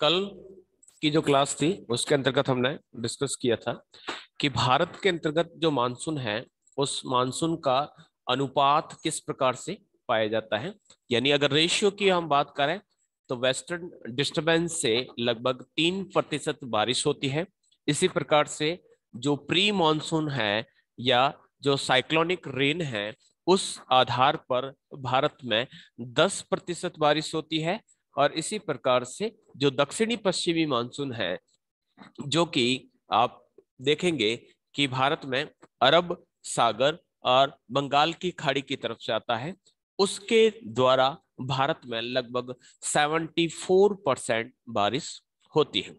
कल की जो क्लास थी उसके अंतर्गत हमने डिस्कस किया था कि भारत के अंतर्गत जो मानसून है उस मानसून का अनुपात किस प्रकार से पाया जाता है यानी अगर रेशियो की हम बात करें तो वेस्टर्न डिस्टर्बेंस से लगभग तीन प्रतिशत बारिश होती है इसी प्रकार से जो प्री मानसून है या जो साइक्लोनिक रेन है उस आधार पर भारत में 10 प्रतिशत बारिश होती है और इसी प्रकार से जो दक्षिणी पश्चिमी मानसून है जो कि आप देखेंगे कि भारत में अरब सागर और बंगाल की खाड़ी की तरफ से आता है उसके द्वारा भारत में लगभग 74 परसेंट बारिश होती है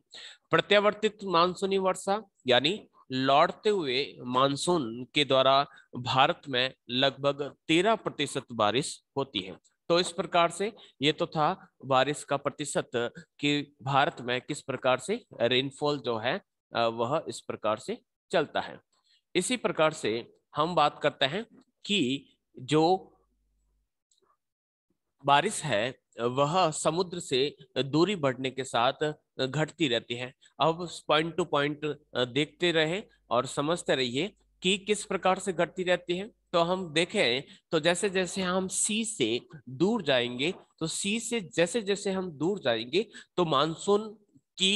प्रत्यावर्तित मानसूनी वर्षा यानी लौटते हुए मानसून के द्वारा भारत में लगभग 13 प्रतिशत बारिश होती है तो इस प्रकार से ये तो था बारिश का प्रतिशत कि भारत में किस प्रकार से रेनफॉल जो है वह इस प्रकार से चलता है इसी प्रकार से हम बात करते हैं कि जो बारिश है वह समुद्र से दूरी बढ़ने के साथ घटती रहती है अब पॉइंट टू पॉइंट देखते रहे और समझते रहिए कि किस प्रकार से घटती रहती है तो हम देखें तो जैसे जैसे हम सी से दूर जाएंगे तो सी से जैसे जैसे हम दूर जाएंगे तो मानसून की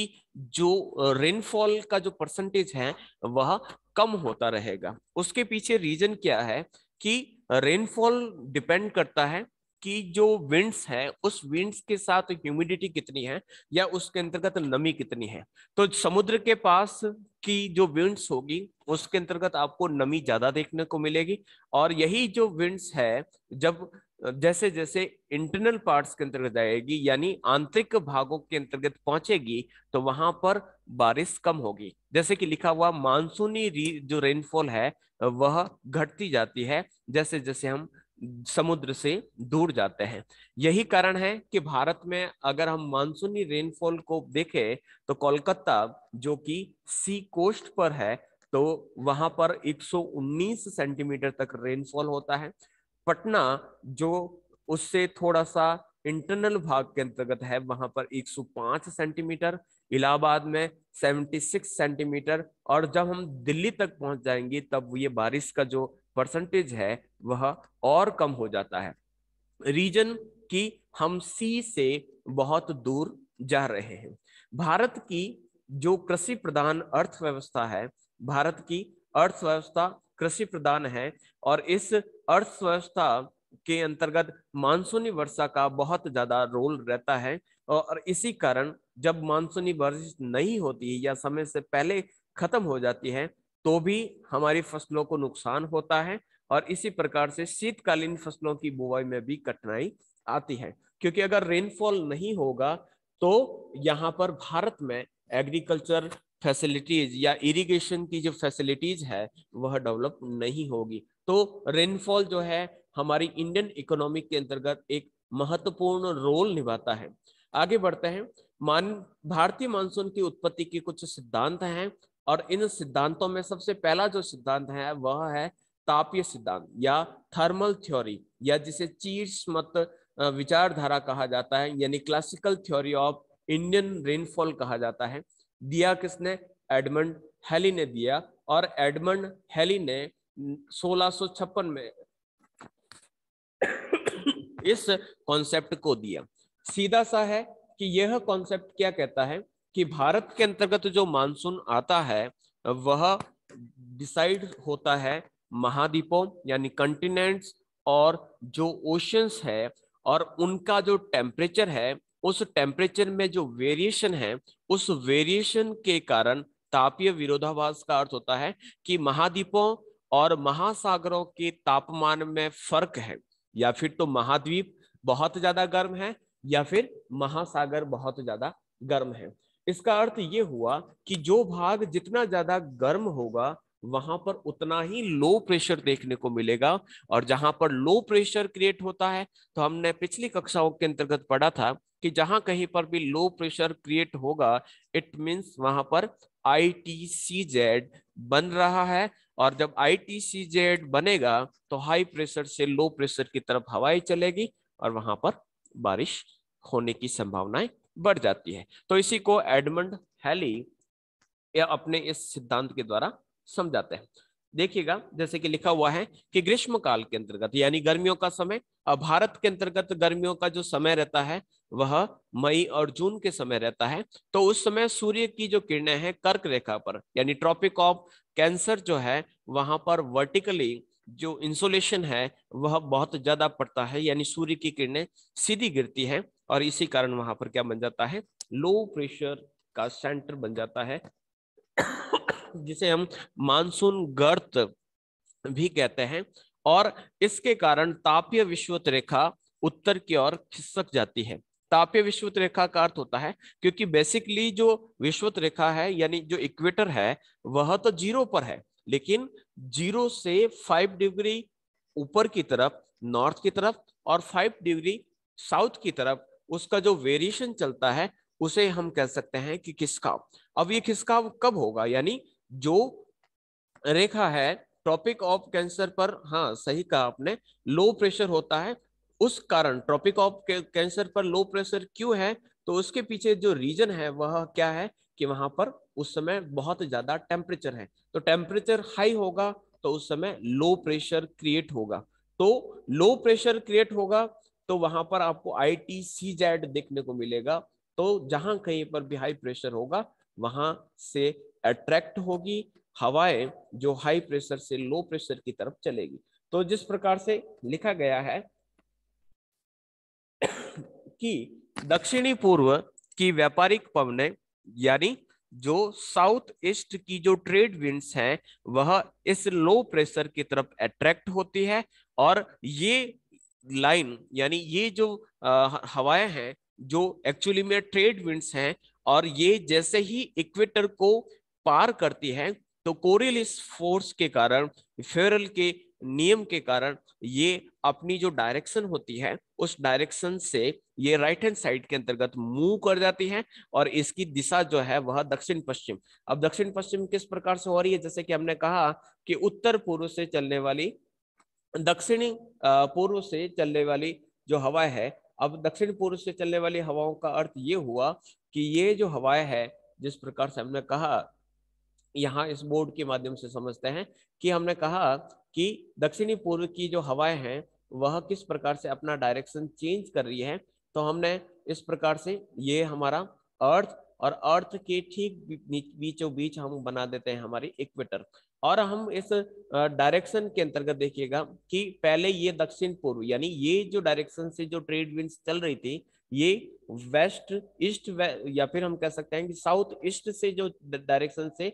जो रेनफॉल का जो परसेंटेज है वह कम होता रहेगा उसके पीछे रीजन क्या है कि रेनफॉल डिपेंड करता है कि जो विंड्स है उस विंड्स के साथ ह्यूमिडिटी कितनी है या उसके अंतर्गत नमी कितनी है तो समुद्र के पास की जो विंड्स होगी उसके अंतर्गत आपको नमी ज्यादा देखने को मिलेगी और यही जो विंड्स है जब जैसे जैसे इंटरनल पार्ट्स के अंतर्गत जाएगी यानी आंतरिक भागों के अंतर्गत पहुंचेगी तो वहां पर बारिश कम होगी जैसे कि लिखा हुआ मानसूनी जो रेनफॉल है वह घटती जाती है जैसे जैसे हम समुद्र से दूर जाते हैं यही कारण है कि भारत में अगर हम मानसूनी रेनफॉल को देखें तो कोलकाता जो कि सी कोस्ट पर है तो वहां पर 119 सेंटीमीटर तक रेनफॉल होता है पटना जो उससे थोड़ा सा इंटरनल भाग के अंतर्गत है वहां पर 105 सेंटीमीटर इलाहाबाद में 76 सेंटीमीटर और जब हम दिल्ली तक पहुंच जाएंगे तब ये बारिश का जो परसेंटेज है वह और कम हो जाता है रीजन की हम सी से बहुत दूर जा रहे हैं भारत की जो कृषि प्रधान अर्थव्यवस्था है भारत की अर्थव्यवस्था कृषि प्रधान है और इस अर्थव्यवस्था के अंतर्गत मानसूनी वर्षा का बहुत ज्यादा रोल रहता है और इसी कारण जब मानसूनी बारिश नहीं होती या समय से पहले खत्म हो जाती है तो भी हमारी फसलों को नुकसान होता है और इसी प्रकार से शीतकालीन फसलों की बुआई में भी कठिनाई आती है क्योंकि अगर रेनफॉल नहीं होगा तो यहाँ पर भारत में एग्रीकल्चर फैसिलिटीज या इरिगेशन की जो फैसिलिटीज है वह डेवलप नहीं होगी तो रेनफॉल जो है हमारी इंडियन इकोनॉमी के अंतर्गत एक महत्वपूर्ण रोल निभाता है आगे बढ़ते हैं मान भारतीय मानसून की उत्पत्ति के कुछ सिद्धांत हैं और इन सिद्धांतों में सबसे पहला जो सिद्धांत है वह है तापीय सिद्धांत या थर्मल थ्योरी या जिसे चीज मत विचारधारा कहा जाता है यानी classical theory of Indian rainfall कहा जाता है दिया किसने एडमंड हेली ने दिया और एडमंड हेली ने सोलह में इस कॉन्सेप्ट को दिया सीधा सा है कि यह कॉन्सेप्ट क्या कहता है कि भारत के अंतर्गत जो मानसून आता है वह डिसाइड होता है महाद्वीपों यानी कंटिनेंट्स और जो ओशंस है और उनका जो टेम्परेचर है उस टेम्परेचर में जो वेरिएशन है उस वेरिएशन के कारण तापीय विरोधाभास का अर्थ होता है कि महाद्वीपों और महासागरों के तापमान में फर्क है या फिर तो महाद्वीप बहुत ज्यादा गर्म है या फिर महासागर बहुत ज्यादा गर्म है इसका अर्थ ये हुआ कि जो भाग जितना ज्यादा गर्म होगा वहां पर उतना ही लो प्रेशर देखने को मिलेगा और जहां पर लो प्रेशर क्रिएट होता है तो हमने पिछली कक्षाओं के अंतर्गत पढ़ा था कि जहां कहीं पर भी लो प्रेशर क्रिएट होगा इट मीन्स वहां पर आई टी सी जेड बन रहा है और जब आई टी सी जेड बनेगा तो हाई प्रेशर से लो प्रेशर की तरफ हवाएं चलेगी और वहां पर बारिश होने की संभावनाएं बढ़ जाती है तो इसी को एडमंड हैली या अपने इस सिद्धांत के द्वारा समझाते हैं देखिएगा जैसे कि लिखा हुआ है कि ग्रीष्म काल के अंतर्गत यानी गर्मियों का समय और भारत के अंतर्गत गर्मियों का जो समय रहता है वह मई और जून के समय रहता है तो उस समय सूर्य की जो किरणें हैं कर्क रेखा पर यानी ट्रॉपिक ऑफ कैंसर जो है वहां पर वर्टिकली जो इंसुलेशन है वह बहुत ज्यादा पड़ता है यानी सूर्य की किरणें सीधी गिरती है और इसी कारण वहां पर क्या बन जाता है लो प्रेशर का सेंटर बन जाता है जिसे हम मानसून गर्त भी कहते हैं और इसके कारण तापीय विश्वत रेखा उत्तर की ओर खिसक जाती है तापीय विश्वत रेखा का अर्थ होता है क्योंकि बेसिकली जो विश्वत रेखा है यानी जो इक्वेटर है वह तो जीरो पर है लेकिन जीरो से फाइव डिग्री ऊपर की तरफ नॉर्थ की तरफ और फाइव डिग्री साउथ की तरफ उसका जो वेरिएशन चलता है उसे हम कह सकते हैं कि खिसकाव अब ये खिसकाव कब होगा यानी जो रेखा है ट्रॉपिक ऑफ कैंसर पर हाँ सही कहा आपने लो प्रेशर होता है उस कारण ट्रॉपिक ऑफ कैंसर पर लो प्रेशर क्यों है तो उसके पीछे जो रीजन है वह क्या है कि वहां पर उस समय बहुत ज्यादा टेम्परेचर है तो टेम्परेचर हाई होगा तो उस समय लो प्रेशर क्रिएट होगा तो लो प्रेशर क्रिएट होगा तो वहां पर आपको आई टी सी जेड देखने को मिलेगा तो जहां कहीं पर भी हाई प्रेशर होगा वहां से अट्रैक्ट होगी हवाएं जो हाई प्रेशर से लो प्रेशर की तरफ चलेगी तो जिस प्रकार से लिखा गया है कि दक्षिणी पूर्व की व्यापारिक पवने यानी जो साउथ ईस्ट की जो ट्रेड विंड्स हैं वह इस लो प्रेशर की तरफ अट्रैक्ट होती है और ये लाइन यानी ये जो हवाएं हैं जो एक्चुअली में ट्रेड विंड्स हैं और ये जैसे ही इक्वेटर को पार करती हैं तो कोरिलिस फोर्स के कारण फेरल के नियम के कारण ये अपनी जो डायरेक्शन होती है उस डायरेक्शन से ये राइट हैंड साइड के अंतर्गत मूव कर जाती है और इसकी दिशा जो है वह दक्षिण पश्चिम अब दक्षिण पश्चिम किस प्रकार से हो रही है जैसे कि हमने कहा कि उत्तर पूर्व से चलने वाली दक्षिणी पूर्व से चलने वाली जो हवा है अब दक्षिण पूर्व से चलने वाली हवाओं का अर्थ ये हुआ कि ये जो हवाएं है जिस प्रकार से हमने कहा यहाँ इस बोर्ड के माध्यम से समझते हैं कि हमने कहा कि दक्षिणी पूर्व की जो हवाएं हैं वह किस प्रकार से अपना डायरेक्शन चेंज कर रही है तो हमने इस प्रकार से ये हमारा अर्थ और अर्थ के ठीक बीचों बीच हम बना देते हैं हमारी इक्वेटर और हम इस डायरेक्शन के अंतर्गत देखिएगा कि पहले ये दक्षिण पूर्व यानी ये जो डायरेक्शन से जो ट्रेड विंड चल रही थी ये वेस्ट ईस्ट वे, या फिर हम कह सकते हैं कि साउथ ईस्ट से जो डायरेक्शन से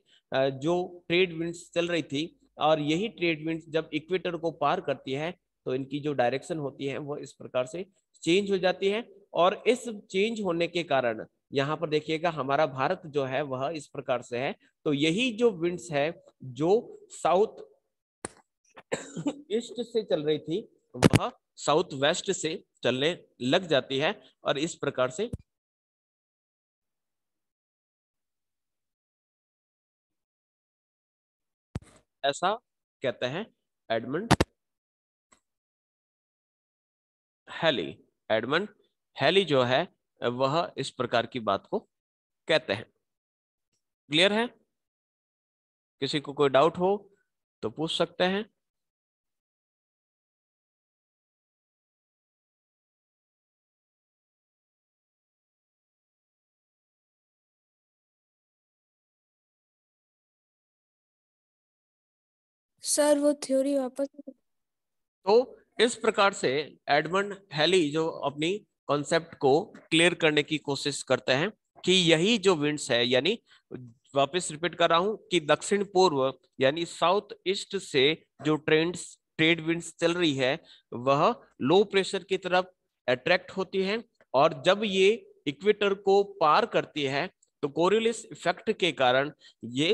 जो ट्रेड विंड चल रही थी और यही ट्रेड विंड जब इक्वेटर को पार करती है तो इनकी जो डायरेक्शन होती है वो इस प्रकार से चेंज हो जाती है और इस चेंज होने के कारण यहाँ पर देखिएगा हमारा भारत जो है वह इस प्रकार से है तो यही जो विंड्स है जो साउथ ईस्ट से चल रही थी वह साउथ वेस्ट से चलने लग जाती है और इस प्रकार से ऐसा कहते हैं एडमंड हेली एडमंड हेली जो है वह इस प्रकार की बात को कहते हैं क्लियर है किसी को कोई डाउट हो तो पूछ सकते हैं सर वो थ्योरी वापस तो इस प्रकार से एडमंड हैली जो अपनी कॉन्सेप्ट को क्लियर करने की कोशिश करते हैं कि यही जो विंड्स है यानी वापस रिपीट कर रहा हूं कि दक्षिण पूर्व यानी साउथ ईस्ट से जो ट्रेंड ट्रेड विंड्स चल रही है वह लो प्रेशर की तरफ अट्रैक्ट होती है और जब ये इक्वेटर को पार करती है तो कोरिलिस इफेक्ट के कारण ये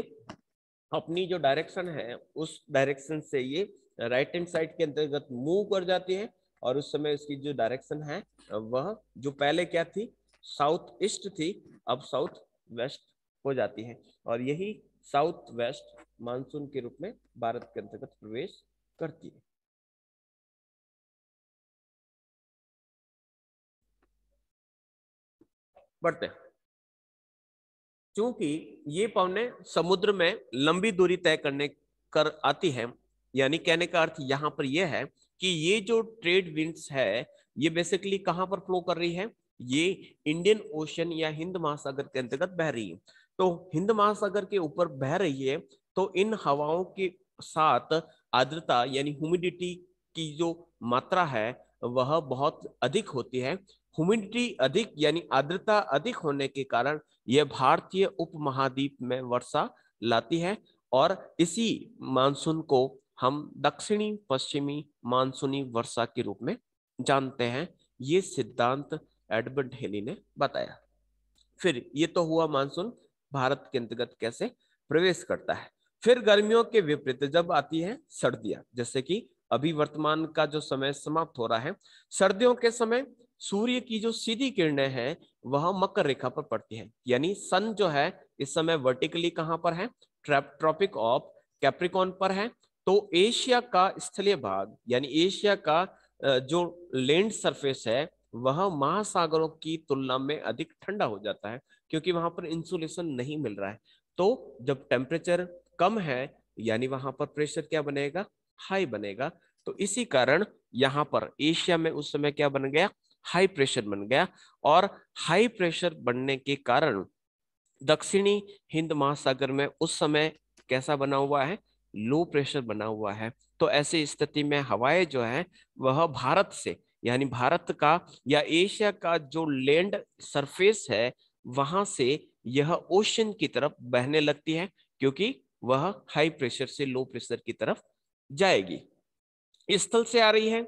अपनी जो डायरेक्शन है उस डायरेक्शन से ये राइट हैंड साइड के अंतर्गत मूव कर जाती है और उस समय उसकी जो डायरेक्शन है वह जो पहले क्या थी साउथ ईस्ट थी अब साउथ वेस्ट हो जाती है और यही साउथ वेस्ट मानसून के रूप में भारत के अंतर्गत प्रवेश करती है बढ़ते हैं क्योंकि ये पवने समुद्र में लंबी दूरी तय करने कर आती है यानी कहने का अर्थ यहां पर यह है कि ये जो ट्रेड विंड्स है ये बेसिकली कहां पर फ्लो कर रही है ये इंडियन ओशन या हिंद महासागर के अंतर्गत बह रही है तो हिंद महासागर के ऊपर बह रही है तो इन हवाओं के साथ आर्द्रता यानी ह्यूमिडिटी की जो मात्रा है वह बहुत अधिक होती है ह्यूमिडिटी अधिक यानी आर्द्रता अधिक होने के कारण यह भारतीय उपमहाद्वीप में वर्षा लाती है और इसी मानसून को हम दक्षिणी पश्चिमी मानसूनी वर्षा के रूप में जानते हैं ये सिद्धांत एडवर्ड हेली ने बताया फिर ये तो हुआ मानसून भारत के अंतर्गत कैसे प्रवेश करता है फिर गर्मियों के विपरीत जब आती है सर्दियां जैसे कि अभी वर्तमान का जो समय समाप्त हो रहा है सर्दियों के समय सूर्य की जो सीधी किरणें हैं वह मकर रेखा पर पड़ती है यानी सन जो है इस समय वर्टिकली कहाँ पर है ट्रॉपिक ऑफ कैप्रिकॉन पर है तो एशिया का स्थलीय भाग यानी एशिया का जो लैंड सरफेस है वह महासागरों की तुलना में अधिक ठंडा हो जाता है क्योंकि वहां पर इंसुलेशन नहीं मिल रहा है तो जब टेम्परेचर कम है यानी वहां पर प्रेशर क्या बनेगा हाई बनेगा तो इसी कारण यहाँ पर एशिया में उस समय क्या बन गया हाई प्रेशर बन गया और हाई प्रेशर बनने के कारण दक्षिणी हिंद महासागर में उस समय कैसा बना हुआ है लो प्रेशर बना हुआ है तो ऐसी स्थिति में हवाएं जो है वह भारत से यानी भारत का या एशिया का जो लैंड सरफेस है वहां से यह ओशन की तरफ बहने लगती है क्योंकि वह हाई प्रेशर से लो प्रेशर की तरफ जाएगी स्थल से आ रही है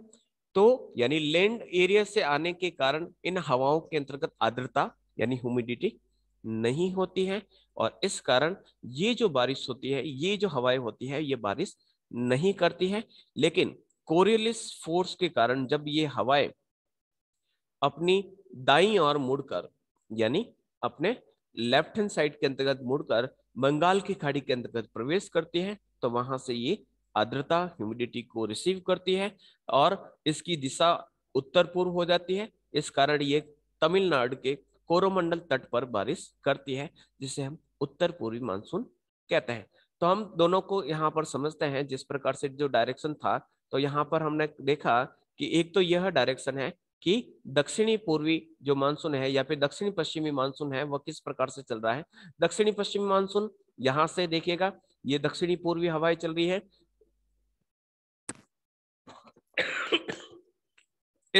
तो यानी लैंड एरिया से आने के कारण इन हवाओं के अंतर्गत आर्द्रता यानी ह्यूमिडिटी नहीं होती है और इस कारण ये जो बारिश होती है ये जो हवाएं होती है ये बारिश नहीं करती है लेकिन कोरियलिस फोर्स के कारण जब ये हवाएं अपनी दाई और मुड़कर यानी अपने लेफ्ट हैंड साइड के अंतर्गत मुड़कर बंगाल की खाड़ी के अंतर्गत प्रवेश करती है तो वहां से ये आर्द्रता ह्यूमिडिटी को रिसीव करती है और इसकी दिशा उत्तर पूर्व हो जाती है इस कारण ये तमिलनाडु के कोरोमंडल तट पर बारिश करती है जिसे हम उत्तर पूर्वी मानसून कहते हैं तो हम दोनों को यहाँ पर समझते हैं जिस प्रकार से जो डायरेक्शन था तो यहाँ पर हमने देखा कि एक तो यह डायरेक्शन है कि दक्षिणी पूर्वी जो मानसून है या फिर दक्षिणी पश्चिमी मानसून है वह किस प्रकार से चल रहा है दक्षिणी पश्चिमी मानसून यहां से देखिएगा ये दक्षिणी पूर्वी हवाएं चल रही है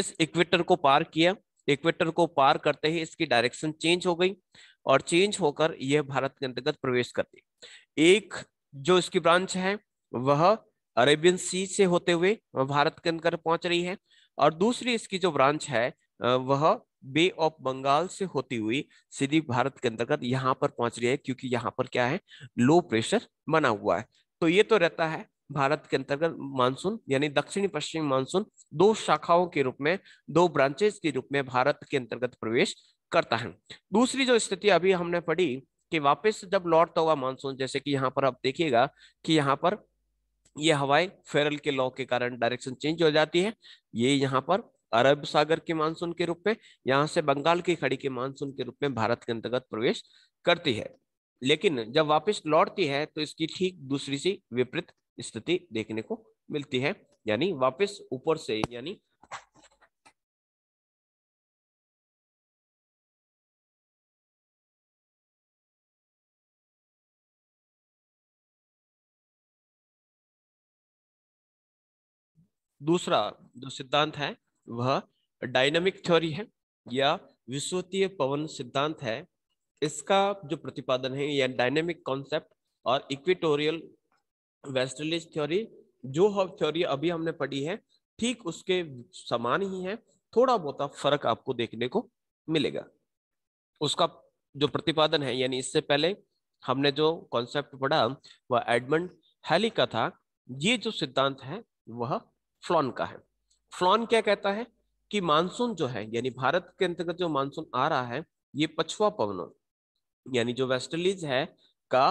इस इक्वेटर को पार किया इक्वेटर को पार करते ही इसकी डायरेक्शन चेंज हो गई और चेंज होकर यह भारत के अंतर्गत प्रवेश करती एक जो इसकी ब्रांच है वह अरेबियन सी से होते हुए भारत के अंदर पहुंच रही है और दूसरी इसकी जो ब्रांच है वह बे ऑफ बंगाल से होती हुई सीधी भारत के अंतर्गत यहाँ पर पहुंच रही है क्योंकि यहाँ पर क्या है लो प्रेशर बना हुआ है तो ये तो रहता है भारत के अंतर्गत मानसून यानी दक्षिणी पश्चिम मानसून दो शाखाओं के रूप में दो ब्रांचेस के रूप में भारत के अंतर्गत प्रवेश करता है दूसरी जो स्थिति अभी हमने पढ़ी कि वापस जब लौटता हुआ मानसून जैसे कि यहाँ पर आप देखिएगा कि यहाँ पर ये हवाएं फेरल के लॉ के कारण डायरेक्शन चेंज हो जाती है ये यहाँ पर अरब सागर के मानसून के रूप में यहाँ से बंगाल की खड़ी के मानसून के रूप में भारत के अंतर्गत प्रवेश करती है लेकिन जब वापस लौटती है तो इसकी ठीक दूसरी सी विपरीत स्थिति देखने को मिलती है यानी वापस ऊपर से यानी दूसरा जो सिद्धांत है वह डायनामिक थ्योरी है या विश्वतीय पवन सिद्धांत है इसका जो प्रतिपादन है या डायनेमिक कॉन्सेप्ट और इक्विटोरियल वेस्टर्लिज थ्योरी जो थ्योरी अभी हमने पढ़ी है ठीक उसके समान ही है थोड़ा बहुत फर्क आपको देखने को मिलेगा उसका जो प्रतिपादन है यानी इससे पहले हमने जो कॉन्सेप्ट पढ़ा वह एडमंड हैली का था ये जो सिद्धांत है वह फ्लॉन का है फ्लॉन क्या कहता है कि मानसून जो है यानी भारत के अंतर्गत जो मानसून आ रहा है ये पछुआ पवनों यानी जो वेस्टर्लीज है का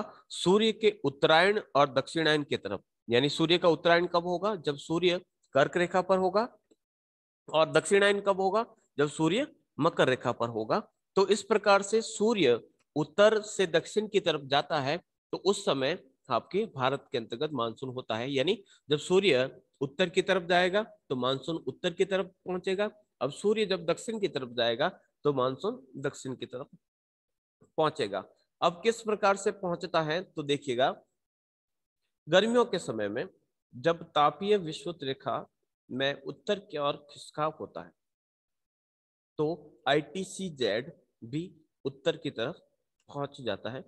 सूर्य के उत्तरायण और दक्षिणायन की तरफ यानी सूर्य का उत्तरायण कब होगा जब सूर्य कर्क रेखा पर होगा और दक्षिणायन कब होगा जब सूर्य मकर रेखा पर होगा तो इस प्रकार से सूर्य उत्तर से दक्षिण की तरफ जाता है तो उस समय आपके भारत के अंतर्गत मानसून होता है यानी जब सूर्य उत्तर की तरफ जाएगा तो मानसून उत्तर की तरफ पहुंचेगा अब सूर्य जब दक्षिण की तरफ जाएगा तो मानसून दक्षिण की तरफ पहुंचेगा अब किस प्रकार से पहुंचता है तो देखिएगा गर्मियों के समय में जब तापीय विश्वत रेखा में उत्तर की ओर खिसकाव होता है तो सी जेड भी उत्तर की तरफ पहुंच जाता है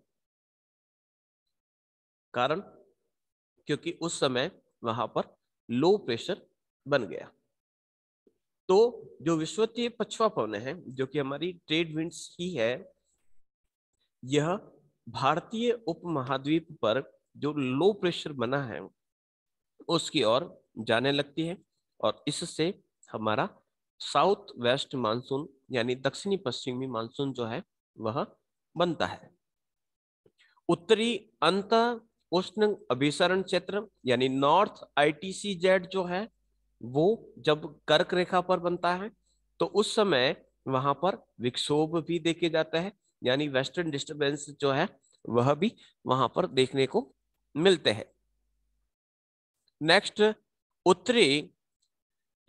कारण क्योंकि उस समय वहां पर लो प्रेशर बन गया तो जो विश्वतीय पछुआ पवन है जो कि हमारी ट्रेड विंड्स ही है यह भारतीय उपमहाद्वीप पर जो लो प्रेशर बना है उसकी ओर जाने लगती है और इससे हमारा साउथ वेस्ट मानसून यानी दक्षिणी पश्चिमी मानसून जो है वह बनता है उत्तरी अंत उष्ण अभिसरण क्षेत्र यानी नॉर्थ आईटीसी जेड जो है वो जब कर्क रेखा पर बनता है तो उस समय वहां पर विक्षोभ भी देखे जाता है यानी वेस्टर्न डिस्टर्बेंस जो है वह भी वहां पर देखने को मिलते हैं नेक्स्ट उत्तरी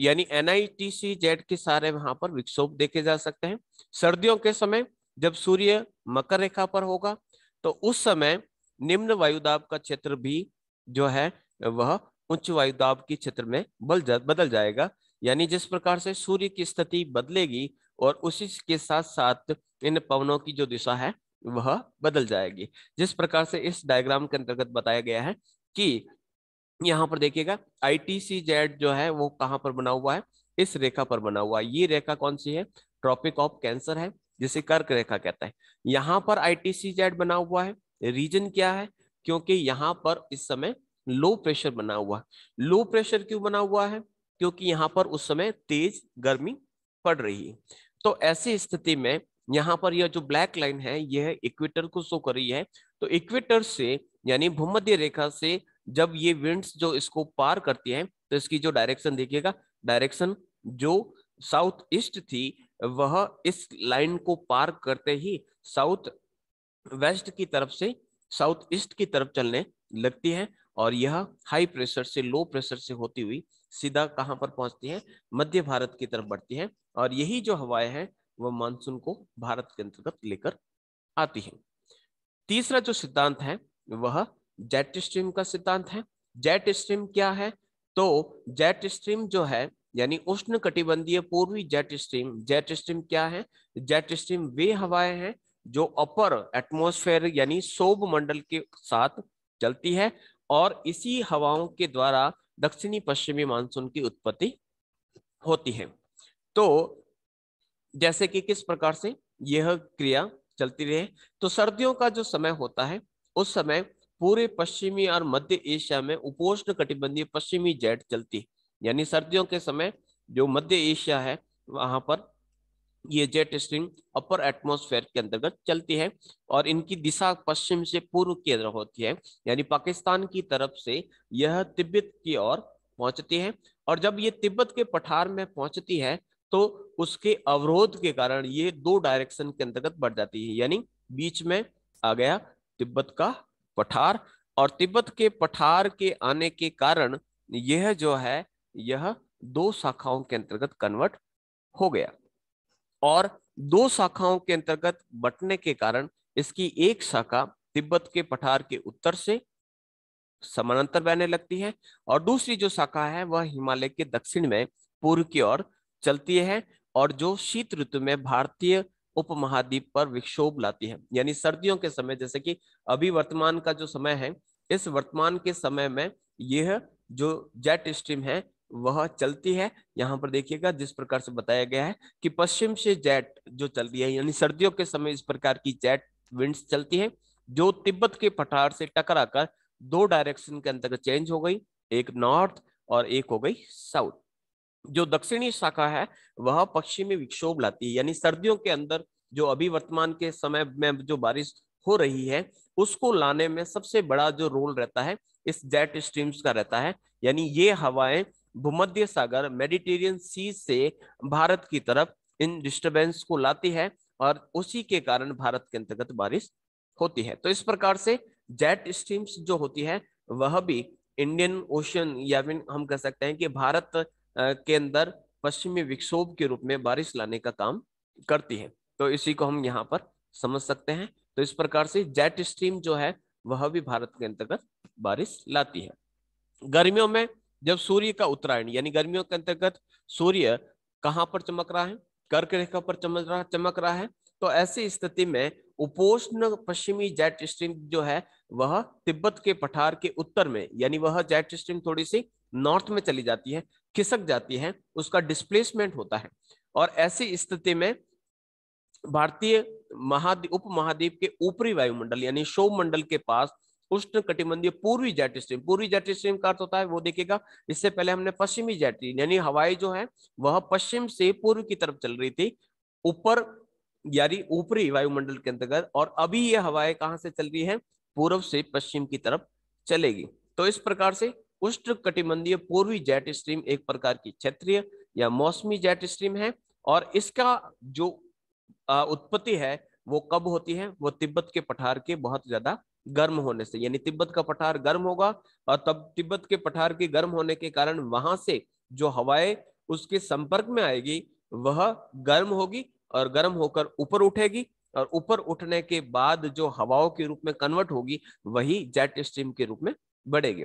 यानी एनआईटीसी जेड के सारे वहां पर विक्षोभ देखे जा सकते हैं सर्दियों के समय जब सूर्य मकर रेखा पर होगा तो उस समय निम्न वायुदाब का क्षेत्र भी जो है वह उच्च वायुदाब के क्षेत्र में बदल जाएगा यानी जिस प्रकार से सूर्य की स्थिति बदलेगी और उसी के साथ साथ इन पवनों की जो दिशा है वह बदल जाएगी जिस प्रकार से इस डायग्राम के अंतर्गत बताया गया है कि यहाँ पर देखिएगा आई टी सी जेड जो है वो कहाँ पर बना हुआ है इस रेखा पर बना हुआ है ये रेखा कौन सी है ट्रॉपिक ऑफ कैंसर है जिसे कर्क रेखा कहता है यहाँ पर आई टी सी जेड बना हुआ है रीजन क्या है क्योंकि यहाँ पर इस समय लो प्रेशर बना हुआ है लो प्रेशर क्यों बना हुआ है क्योंकि यहाँ पर उस समय तेज गर्मी पड़ रही है तो ऐसी स्थिति में यहाँ पर यह जो ब्लैक लाइन है यह इक्वेटर को शो कर रही है तो इक्वेटर से यानी भूमध्य रेखा से जब ये विंड्स जो इसको पार करती हैं तो इसकी जो डायरेक्शन देखिएगा डायरेक्शन जो साउथ ईस्ट थी वह इस लाइन को पार करते ही साउथ वेस्ट की तरफ से साउथ ईस्ट की तरफ चलने लगती है और यह हाई प्रेशर से लो प्रेशर से होती हुई सीधा कहाँ पर पहुंचती है मध्य भारत की तरफ बढ़ती है और यही जो हवाएं हैं वह मानसून को भारत के अंतर्गत लेकर आती है तीसरा जो सिद्धांत है वह जेट स्ट्रीम का सिद्धांत है जेट स्ट्रीम क्या है तो जेट स्ट्रीम जो है यानी उष्ण कटिबंधीय पूर्वी जेट स्ट्रीम जेट स्ट्रीम क्या है जेट स्ट्रीम वे हवाएं हैं जो अपर एटमोस्फेयर यानी सोब मंडल के साथ चलती है और इसी हवाओं के द्वारा दक्षिणी पश्चिमी मानसून की उत्पत्ति होती है तो जैसे कि किस प्रकार से यह क्रिया चलती रहे तो सर्दियों का जो समय होता है उस समय पूरे पश्चिमी और मध्य एशिया में उपोष्ण कटिबंधीय पश्चिमी जेट चलती यानी सर्दियों के समय जो मध्य एशिया है वहां पर ये जेट स्ट्रीम अपर एटमॉस्फेयर के अंतर्गत चलती है और इनकी दिशा पश्चिम से पूर्व की तरफ होती है यानी पाकिस्तान की तरफ से यह तिब्बत की ओर पहुंचती है और जब ये तिब्बत के पठार में पहुंचती है तो उसके अवरोध के कारण ये दो डायरेक्शन के अंतर्गत बढ़ जाती है यानी बीच में आ गया तिब्बत का पठार और तिब्बत के पठार के आने के कारण यह जो है यह दो शाखाओं के अंतर्गत कन्वर्ट हो गया और दो शाखाओं के अंतर्गत बटने के कारण इसकी एक शाखा तिब्बत के पठार के उत्तर से समानांतर बहने लगती है और दूसरी जो शाखा है वह हिमालय के दक्षिण में पूर्व की ओर चलती है और जो शीत ऋतु में भारतीय उपमहाद्वीप पर विक्षोभ लाती है यानी सर्दियों के समय जैसे कि अभी वर्तमान का जो समय है इस वर्तमान के समय में यह जो जेट स्ट्रीम है वह चलती है यहाँ पर देखिएगा जिस प्रकार से बताया गया है कि पश्चिम से जेट जो चल रही है यानी सर्दियों के समय इस प्रकार की जेट विंड्स चलती है जो तिब्बत के पठार से टकराकर दो डायरेक्शन के अंतर्गत चेंज हो गई एक नॉर्थ और एक हो गई साउथ जो दक्षिणी शाखा है वह पश्चिमी विक्षोभ लाती है यानी सर्दियों के अंदर जो अभी वर्तमान के समय में जो बारिश हो रही है उसको लाने में सबसे बड़ा जो रोल रहता है इस जेट स्ट्रीम्स का रहता है यानी ये हवाएं भूमध्य सागर मेडिटेरियन सी से भारत की तरफ इन डिस्टर्बेंस को लाती है और उसी के कारण भारत के अंतर्गत बारिश होती है तो इस प्रकार से जेट स्ट्रीम्स जो होती है वह भी इंडियन ओशन या फिर हम कह सकते हैं कि भारत के अंदर पश्चिमी विक्षोभ के रूप में बारिश लाने का काम करती है तो इसी को हम यहाँ पर समझ सकते हैं तो इस प्रकार से जेट स्ट्रीम जो है वह भी भारत के अंतर्गत बारिश लाती है गर्मियों में जब सूर्य का उत्तरायण यानी गर्मियों के अंतर्गत सूर्य कहाँ पर चमक रहा है कर्क रेखा पर चमक रहा चमक रहा है तो ऐसी स्थिति में उपोष्ण पश्चिमी जेट स्ट्रीम जो है वह तिब्बत के पठार के उत्तर में यानी वह जेट स्ट्रीम थोड़ी सी नॉर्थ में चली जाती है खिसक जाती है उसका डिस्प्लेसमेंट होता है और ऐसी स्थिति में भारतीय महाद्वीप उप महाद्वीप के ऊपरी वायुमंडल यानी शोभ मंडल के पास उष्ण कटिबंधीय पूर्वी जैट स्ट्रीम पूर्वी जैट स्ट्रीम का अर्थ होता है वो देखिएगा इससे पहले हमने पश्चिमी स्ट्रीम यानी हवाएं जो है वह पश्चिम से पूर्व की तरफ चल रही थी ऊपर यानी ऊपरी वायुमंडल के अंतर्गत और अभी ये हवाएं कहां से चल रही है पूर्व से पश्चिम की तरफ चलेगी तो इस प्रकार से उष्ण कटिबंधीय पूर्वी जैट स्ट्रीम एक प्रकार की क्षेत्रीय या मौसमी जैट स्ट्रीम है और इसका जो उत्पत्ति है वो कब होती है वो तिब्बत के पठार के बहुत ज्यादा गर्म होने से यानी तिब्बत का पठार गर्म होगा और तब तिब्बत के पठार के गर्म होने के कारण वहां से जो हवाएं उसके संपर्क में आएगी वह गर्म होगी और गर्म होकर ऊपर उठेगी और ऊपर उठने के बाद जो हवाओं के रूप में कन्वर्ट होगी वही जेट स्ट्रीम के रूप में बढ़ेगी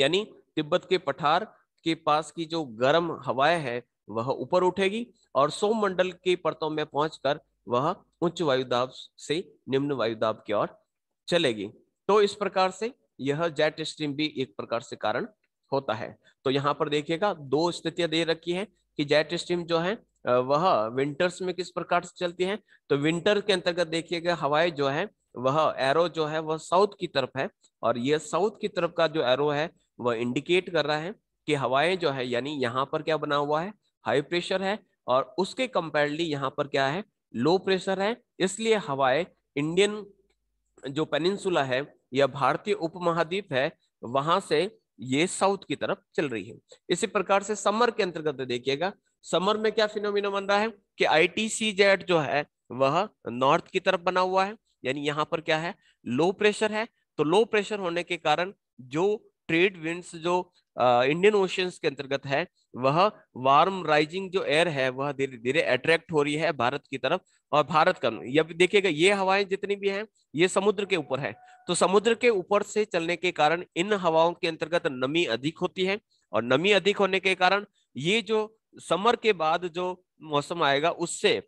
यानी तिब्बत के पठार के पास की जो गर्म हवाएं है वह ऊपर उठेगी और मंडल के परतों में पहुंचकर वह उच्च वायुदाब से निम्न वायुदाब की ओर चलेगी तो इस प्रकार से यह जेट स्ट्रीम भी एक प्रकार से कारण होता है तो यहाँ पर देखिएगा दो स्थितियां दे रखी है कि जेट स्ट्रीम जो है वह विंटर्स में किस प्रकार से चलती है तो विंटर के अंतर्गत देखिएगा हवाएं जो है वह एरो जो है वह साउथ की तरफ है और यह साउथ की तरफ का जो एरो है वह इंडिकेट कर रहा है कि हवाएं जो है यानी यहाँ पर क्या बना हुआ है हाई प्रेशर है और उसके कंपेयरली यहाँ पर क्या है लो प्रेशर है इसलिए हवाएं इंडियन जो पेनिनसुला है या भारतीय उपमहाद्वीप है वहां से ये साउथ की तरफ चल रही है इसी प्रकार से समर के अंतर्गत देखिएगा समर में क्या फिनोमिना बन रहा है कि आईटीसी जेट जो है वह नॉर्थ की तरफ बना हुआ है यानी यहाँ पर क्या है लो प्रेशर है तो लो प्रेशर होने के कारण जो ट्रेड विंड्स जो इंडियन ओशंस के अंतर्गत है वह वार्म राइजिंग जो एयर है वह धीरे धीरे अट्रैक्ट हो रही है भारत की तरफ और भारत का ये देखिएगा ये हवाएं जितनी भी हैं ये समुद्र के ऊपर है तो समुद्र के ऊपर से चलने के कारण इन हवाओं के अंतर्गत नमी अधिक होती है और नमी अधिक होने के कारण ये जो समर के बाद जो मौसम आएगा उससे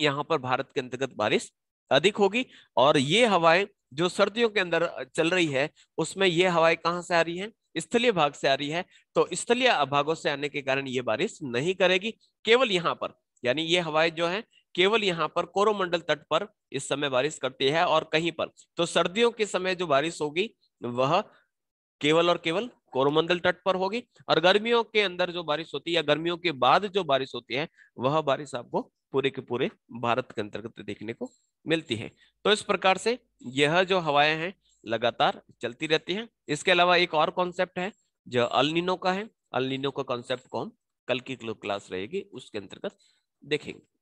यहाँ पर भारत के अंतर्गत बारिश अधिक होगी और ये हवाएं जो सर्दियों के अंदर चल रही है उसमें ये हवाएं कहाँ से आ रही हैं स्थलीय भाग से आ रही है तो स्थलीय भागों से आने के कारण ये बारिश नहीं करेगी केवल यहाँ पर यानी ये हवाएं जो है केवल यहाँ पर कोरोमंडल तट पर इस समय बारिश करती है और कहीं पर तो सर्दियों के समय जो बारिश होगी वह केवल और केवल कोरोमंडल तट पर होगी और गर्मियों के अंदर जो बारिश होती है या गर्मियों के बाद जो बारिश होती है वह बारिश आपको पूरे के पूरे भारत के अंतर्गत देखने को मिलती है तो इस प्रकार से यह जो हवाएं हैं लगातार चलती रहती है इसके अलावा एक और कॉन्सेप्ट है जो अलनिनो का है अलनिनो का कॉन्सेप्ट को हम कल की क्लास रहेगी उसके अंतर्गत देखेंगे